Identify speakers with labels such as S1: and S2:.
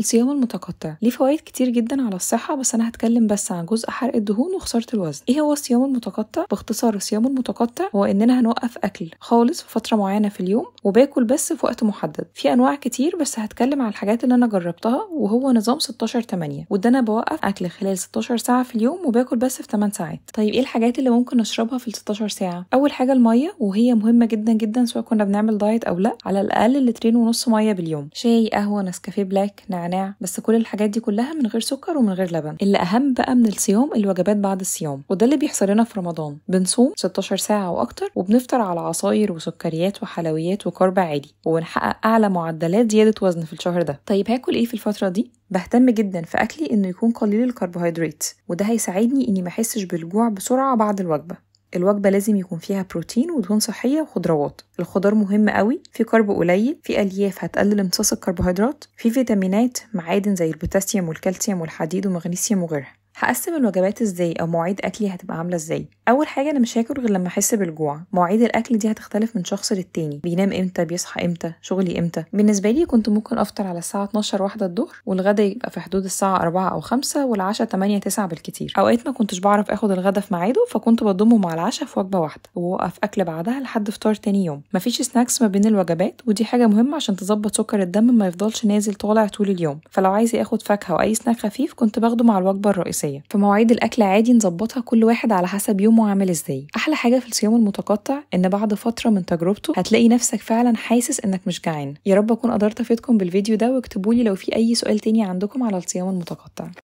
S1: الصيام المتقطع ليه فوائد كتير جدا على الصحة بس أنا هتكلم بس عن جزء حرق الدهون وخسارة الوزن إيه هو الصيام المتقطع باختصار الصيام المتقطع هو إننا هنوقف أكل خالص في فترة معينة في اليوم وباكل بس في وقت محدد في أنواع كتير بس هتكلم على الحاجات اللي أنا جربتها وهو نظام 16 8 وده أنا بوقف أكل خلال 16 ساعة في اليوم وباكل بس في 8 ساعات طيب إيه الحاجات اللي ممكن أشربها في ال 16 ساعة أول حاجة المية وهي مهمة جدا جدا سواء كنا بنعمل دايت أو لا على الأقل لترين ونص مية باليوم شاي قهوة نسكافيه بلاك نعم نعناع بس كل الحاجات دي كلها من غير سكر ومن غير لبن اللي اهم بقى من الصيام الوجبات بعد الصيام وده اللي بيحصل لنا في رمضان بنصوم 16 ساعه واكتر وبنفطر على عصاير وسكريات وحلويات وكرب عادي وبنحقق اعلى معدلات زياده وزن في الشهر ده طيب هاكل ايه في الفتره دي بهتم جدا في اكلي انه يكون قليل الكربوهيدرات وده هيساعدني اني ما احسش بالجوع بسرعه بعد الوجبه الوجبة لازم يكون فيها بروتين ودهون صحية وخضروات الخضار مهم قوي في كرب قليل في ألياف هتقلل امتصاص الكربوهيدرات في فيتامينات معادن زي البوتاسيوم والكالسيوم والحديد ومغنيسيوم وغيرها هقسم الوجبات ازاي او مواعيد اكلي هتبقى عامله ازاي اول حاجه انا مش هاكل غير لما احس بالجوع مواعيد الاكل دي هتختلف من شخص للتاني بينام امتى بيصحى امتى شغلي امتى بالنسبه لي كنت ممكن افطر على الساعه 12 واحدة الظهر والغدا يبقى في حدود الساعه 4 او 5 والعشاء 8 9 بالكتير اوقات ما كنتش بعرف اخد الغدا في ميعاده فكنت بضمه مع العشاء في وجبه واحده ووقف اكل بعدها لحد فطار تاني يوم مفيش سناكس ما بين الوجبات ودي حاجه مهمه عشان تظبط سكر الدم ما يفضلش نازل طالع طول اليوم فلو عايز اخد فاكهه واي سناك خفيف كنت باخده مع الوجبه الرئيسيه الشخصيه فمواعيد الاكل عادي نظبطها كل واحد على حسب يومه عامل ازاي احلى حاجه في الصيام المتقطع ان بعد فتره من تجربته هتلاقي نفسك فعلا حاسس انك مش جعان يا رب اكون قدرت افيدكم بالفيديو ده واكتبولي لو في اي سؤال تاني عندكم على الصيام المتقطع